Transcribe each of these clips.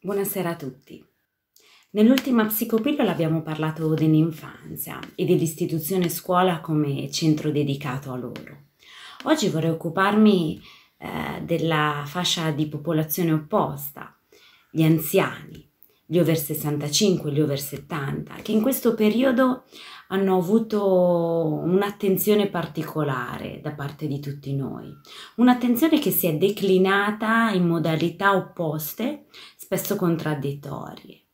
Buonasera a tutti. Nell'ultima psicopillola abbiamo parlato dell'infanzia e dell'istituzione scuola come centro dedicato a loro. Oggi vorrei occuparmi eh, della fascia di popolazione opposta, gli anziani, gli over 65, gli over 70, che in questo periodo hanno avuto un'attenzione particolare da parte di tutti noi, un'attenzione che si è declinata in modalità opposte, spesso contraddittorie.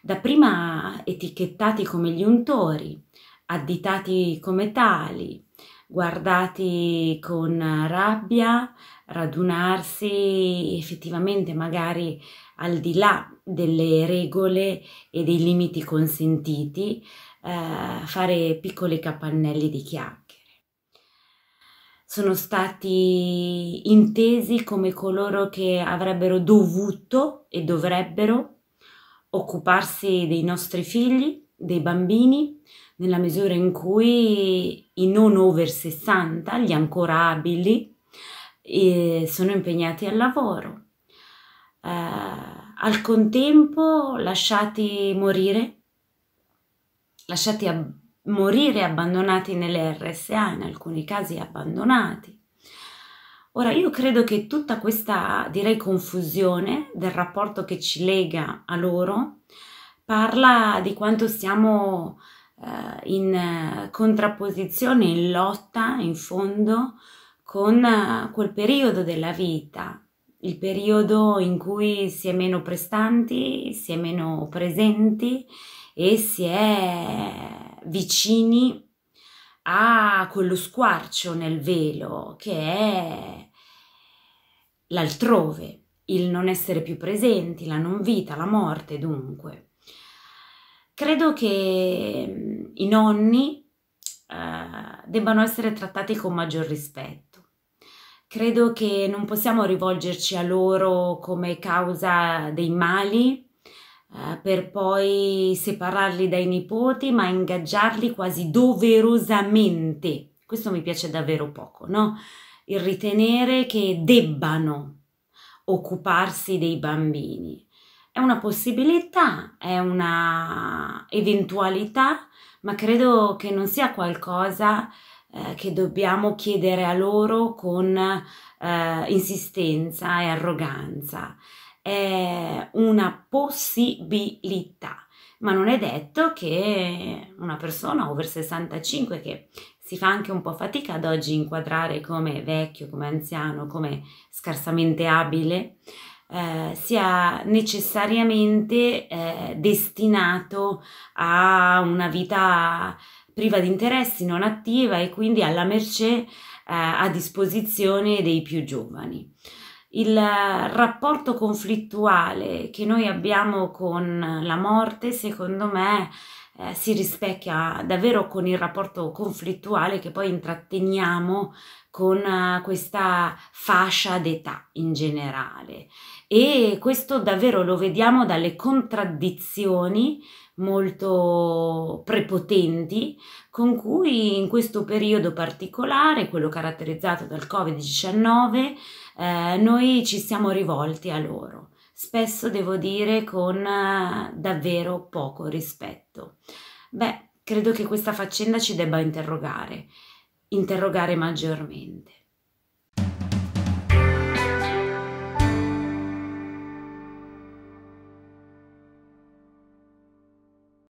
Dapprima etichettati come gli untori, additati come tali, guardati con rabbia, radunarsi effettivamente magari al di là delle regole e dei limiti consentiti, eh, fare piccoli capannelli di chiacchiere. Sono stati intesi come coloro che avrebbero dovuto e dovrebbero occuparsi dei nostri figli, dei bambini, nella misura in cui i non over 60, gli ancora abili, eh, sono impegnati al lavoro eh, al contempo lasciati morire, lasciati ab- morire abbandonati nelle RSA, in alcuni casi abbandonati. Ora io credo che tutta questa, direi, confusione del rapporto che ci lega a loro parla di quanto siamo eh, in contrapposizione, in lotta, in fondo, con eh, quel periodo della vita il periodo in cui si è meno prestanti, si è meno presenti e si è vicini a quello squarcio nel velo che è l'altrove, il non essere più presenti, la non vita, la morte dunque. Credo che mm, i nonni eh, debbano essere trattati con maggior rispetto Credo che non possiamo rivolgerci a loro come causa dei mali eh, per poi separarli dai nipoti, ma ingaggiarli quasi doverosamente. Questo mi piace davvero poco, no? Il ritenere che debbano occuparsi dei bambini. È una possibilità, è una eventualità, ma credo che non sia qualcosa eh, che dobbiamo chiedere a loro con eh, insistenza e arroganza. È una possibilità, ma non è detto che una persona over 65 che si fa anche un po' fatica ad oggi inquadrare come vecchio, come anziano, come scarsamente abile, eh, sia necessariamente eh, destinato a una vita priva di interessi, non attiva e quindi alla mercé eh, a disposizione dei più giovani. Il eh, rapporto conflittuale che noi abbiamo con la morte, secondo me, eh, si rispecchia davvero con il rapporto conflittuale che poi intratteniamo con eh, questa fascia d'età in generale. E questo davvero lo vediamo dalle contraddizioni molto prepotenti con cui in questo periodo particolare, quello caratterizzato dal Covid-19, eh, noi ci siamo rivolti a loro spesso devo dire con eh, davvero poco rispetto. Beh, credo che questa faccenda ci debba interrogare, interrogare maggiormente.